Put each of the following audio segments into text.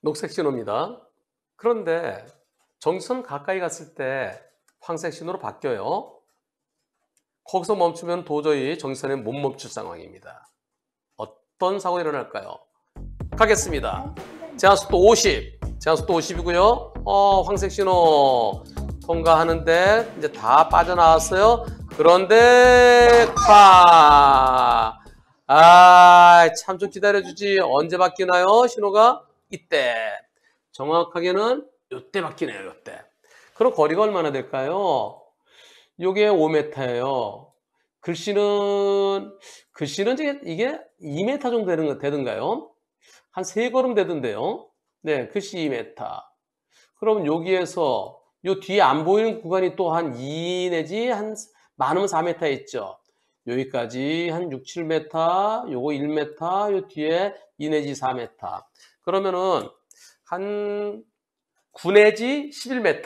녹색 신호입니다. 그런데 정선 가까이 갔을 때 황색 신호로 바뀌어요. 거기서 멈추면 도저히 정선에 못 멈출 상황입니다. 어떤 사고가 일어날까요? 가겠습니다. 제한속도 50, 제한속도 50이고요. 어, 황색 신호 통과하는데 이제 다 빠져나왔어요. 그런데 파! 아, 참 좀 기다려주지. 언제 바뀌나요? 신호가? 이때 정확하게는 요때 바뀌네요 요때 그럼 거리가 얼마나 될까요? 요게 5m예요 글씨는 글씨는 이게 2m 정도 되는 되던가요? 한 세 걸음 되던데요. 네, 글씨 2m. 그럼 여기에서 요 뒤에 안 보이는 구간이 또 한 2 내지 한 많으면 4m 있죠. 여기까지 한 6, 7m, 요거 1m, 요 뒤에 2 내지 4m. 그러면은 한 9내지 11m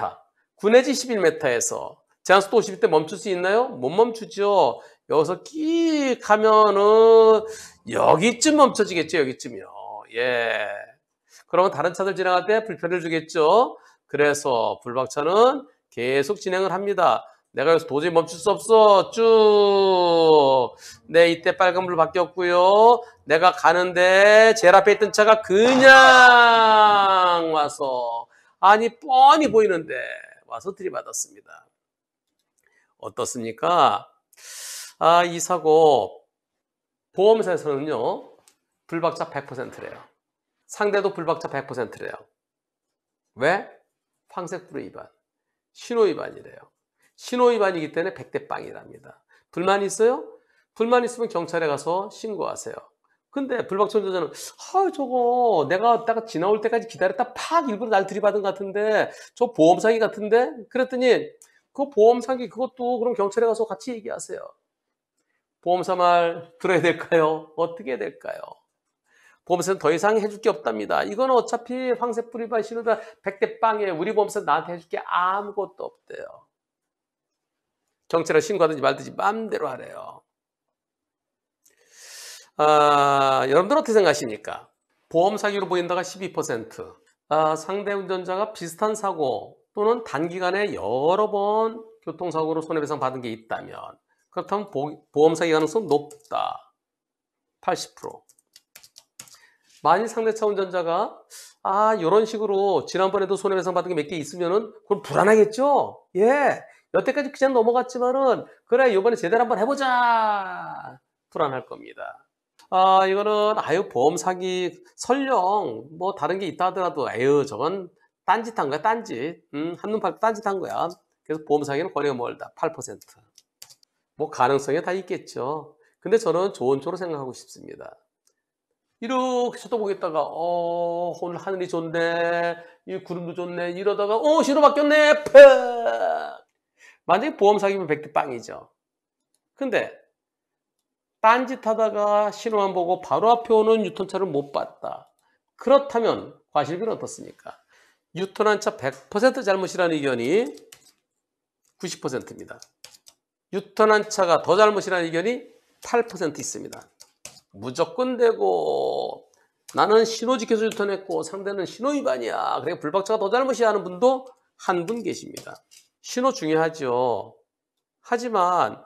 9내지 11m에서 제한속도 50대 멈출 수 있나요? 못 멈추죠. 여기서 끼하면은 여기쯤 멈춰지겠죠. 여기쯤이요. 예. 그러면 다른 차들 지나갈 때 불편을 주겠죠. 그래서 불박차는 계속 진행을 합니다. 내가 여기서 도저히 멈출 수 없어. 쭉. 네, 이때 빨간불 바뀌었고요. 내가 가는데 제일 앞에 있던 차가 그냥 와서 아니 뻔히 보이는데 와서 들이받았습니다. 어떻습니까? 아, 이 사고 보험사에서는요. 불박차 100%래요. 상대도 불박차 100%래요. 왜? 황색불의 위반, 신호 위반이래요. 신호위반이기 때문에 100대 빵이랍니다. 불만 있어요? 불만 있으면 경찰에 가서 신고하세요. 근데 불박천조자는 아 저거 내가 내가 지나올 때까지 기다렸다 팍 일부러 날 들이받은 것 같은데 저 보험 사기 같은데 그랬더니 그 보험 사기 그것도 그럼 경찰에 가서 같이 얘기하세요. 보험사 말 들어야 될까요? 어떻게 될까요? 보험사는 더 이상 해줄 게 없답니다. 이건 어차피 황새 뿌리바 신호다 백대 빵에 우리 보험사 나한테 해줄 게 아무것도 없대요. 정찰를 신고하든지 말든지 마음대로 하래요. 아, 여러분들 어떻게 생각하십니까? 보험 사기로 보인다가 12%, 아, 상대 운전자가 비슷한 사고 또는 단기간에 여러 번 교통사고로 손해배상 받은 게 있다면 그렇다면 보, 보험 사기 가능성 높다. 80%. 만일 상대차 운전자가 아 이런 식으로 지난번에도 손해배상 받은 게 몇 개 있으면은 그건 불안하겠죠? 예, 여태까지 그냥 넘어갔지만은 그래 이번에 제대로 한번 해보자 불안할 겁니다. 아 이거는 아유 보험 사기 설령 뭐 다른 게 있다 하더라도 에휴 저건 딴짓한 거야 딴짓 음, 한눈팔 딴짓한 거야 그래서 보험 사기는 거리가 멀다 8%뭐 가능성이 다 있겠죠 근데 저는 좋은 쪽으로 생각하고 싶습니다 이렇게 쳐다보겠다가 어 오늘 하늘이 좋네 이 구름도 좋네 이러다가 어 시로 바뀌었네 팍 만약에 보험 사기면 백0대 빵이죠. 근데 딴짓 하다가 신호만 보고 바로 앞에 오는 유턴차를 못 봤다. 그렇다면 과실비는 어떻습니까? 유턴 한차 100% 잘못이라는 의견이 90%입니다. 유턴 한 차가 더 잘못이라는 의견이 8% 있습니다. 무조건 되고 나는 신호 지켜서 유턴했고 상대는 신호 위반이야. 그래 그러니까 불박차가 더 잘못이야 하는 분도 한 분 계십니다. 신호 중요하죠. 하지만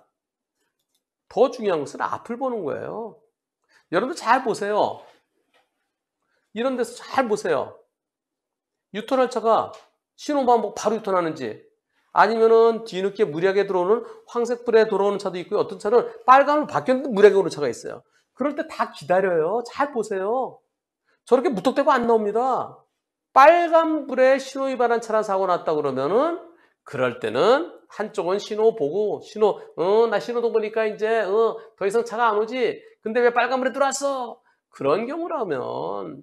더 중요한 것은 앞을 보는 거예요. 여러분들 잘 보세요. 이런 데서 잘 보세요. 유턴할 차가 신호 반복 바로 유턴하는지 아니면은 뒤늦게 무리하게 들어오는 황색불에 들어오는 차도 있고요. 어떤 차는 빨간으로 바뀌었는데 무리하게 오는 차가 있어요. 그럴 때 다 기다려요. 잘 보세요. 저렇게 무턱대고 안 나옵니다. 빨간불에 신호 위반한 차라 사고 났다 그러면은 그럴 때는 한쪽은 신호 보고 신호 어 나신호도 보니까 이제 어더 이상 차가 안 오지 근데 왜 빨간불에 들어왔어 그런 경우라면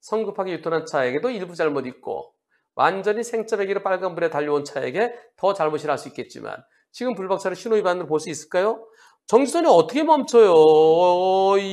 성급하게 유턴한 차에게도 일부 잘못 있고 완전히 생짜배기로 빨간불에 달려온 차에게 더 잘못이라 할 수 있겠지만 지금 불박차를 신호위반으로 볼 수 있을까요? 정지선이 어떻게 멈춰요?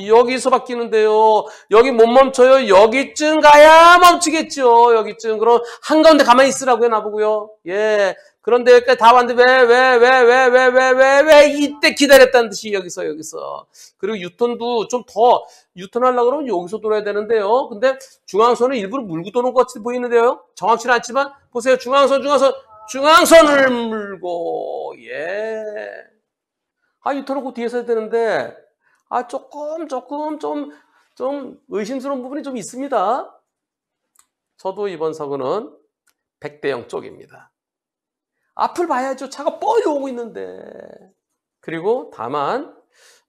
여기서 바뀌는데요. 여기 못 멈춰요. 여기쯤 가야 멈추겠죠. 여기쯤. 그럼 한가운데 가만히 있으라고 해, 나보고요. 예. 그런데 여기까지 다 왔는데 왜, 왜, 왜, 왜, 왜, 왜, 왜, 왜 이때 기다렸다는 듯이 여기서, 여기서. 그리고 유턴도 좀 더, 유턴하려고 그러면 여기서 돌아야 되는데요. 근데 중앙선은 일부러 물고 도는 것 같이 보이는데요. 정확치는 않지만, 보세요. 중앙선, 중앙선, 중앙선을 물고, 예. 아, 유터놓고 뒤에 서야 되는데, 아, 조금, 조금, 좀, 좀 의심스러운 부분이 좀 있습니다. 저도 이번 사고는 100대 0 쪽입니다. 앞을 봐야죠. 차가 뻔히 오고 있는데. 그리고 다만,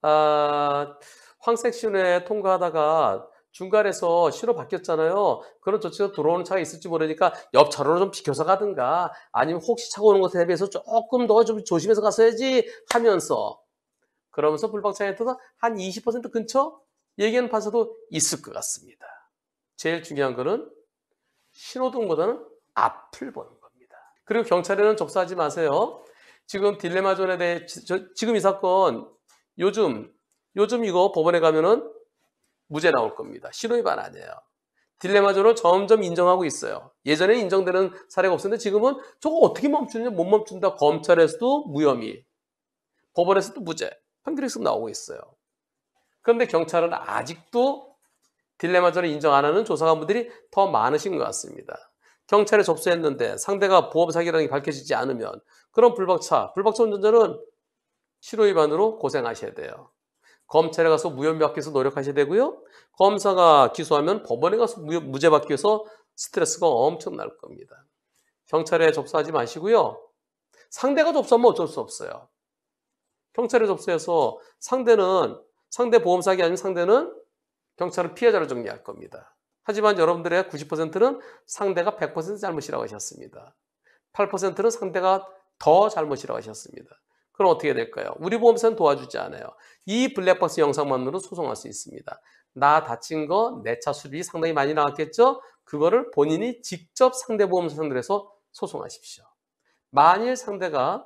아, 황섹션에 통과하다가 중간에서 신호 바뀌었잖아요. 그런 조치가 들어오는 차가 있을지 모르니까 옆차로를좀 비켜서 가든가 아니면 혹시 차가 오는 것에 대비해서 조금 더 좀 조심해서 가서야지 하면서 그러면서 불방차이트가 한 20% 근처 얘기하는 판사도 있을 것 같습니다. 제일 중요한 거는 신호등보다는 앞을 보는 겁니다. 그리고 경찰에는 접수하지 마세요. 지금 딜레마존에 대해 저, 지금 이 사건 요즘 요즘 이거 법원에 가면은 무죄 나올 겁니다. 신호위반 아니에요. 딜레마존을 점점 인정하고 있어요. 예전에 인정되는 사례가 없었는데 지금은 저거 어떻게 멈추느냐 못 멈춘다. 검찰에서도 무혐의, 법원에서도 무죄. 판결이 있 나오고 있어요. 그런데 경찰은 아직도 딜레마전을 인정 안 하는 조사관분들이 더 많으신 것 같습니다. 경찰에 접수했는데 상대가 보험 사기라는 게 밝혀지지 않으면 그런 불박차, 불박차 운전자는 신호 위반으로 고생하셔야 돼요. 검찰에 가서 무혐의 받기 위해서 노력하셔야 되고요. 검사가 기소하면 법원에 가서 무죄 받기 위해서 스트레스가 엄청 날 겁니다. 경찰에 접수하지 마시고요. 상대가 접수하면 어쩔 수 없어요. 경찰에 접수해서 상대는 상대 보험사기 아닌 상대는 경찰을피해자로 정리할 겁니다. 하지만 여러분들의 90%는 상대가 100% 잘못이라고 하셨습니다. 8%는 상대가 더 잘못이라고 하셨습니다. 그럼 어떻게 될까요? 우리 보험사는 도와주지 않아요. 이 블랙박스 영상만으로 소송할 수 있습니다. 나 다친 거, 내 차 수리 상당히 많이 나왔겠죠? 그거를 본인이 직접 상대 보험사 상들에서 소송하십시오. 만일 상대가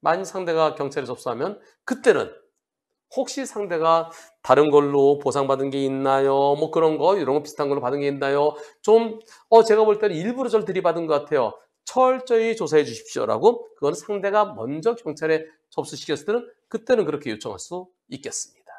만 상대가 경찰에 접수하면 그때는 혹시 상대가 다른 걸로 보상받은 게 있나요? 뭐 그런 거, 이런 거 비슷한 걸로 받은 게 있나요? 좀, 어, 제가 볼 때는 일부러 절 들이받은 것 같아요. 철저히 조사해 주십시오라고 그건 상대가 먼저 경찰에 접수시켰을 때는 그때는 그렇게 요청할 수 있겠습니다.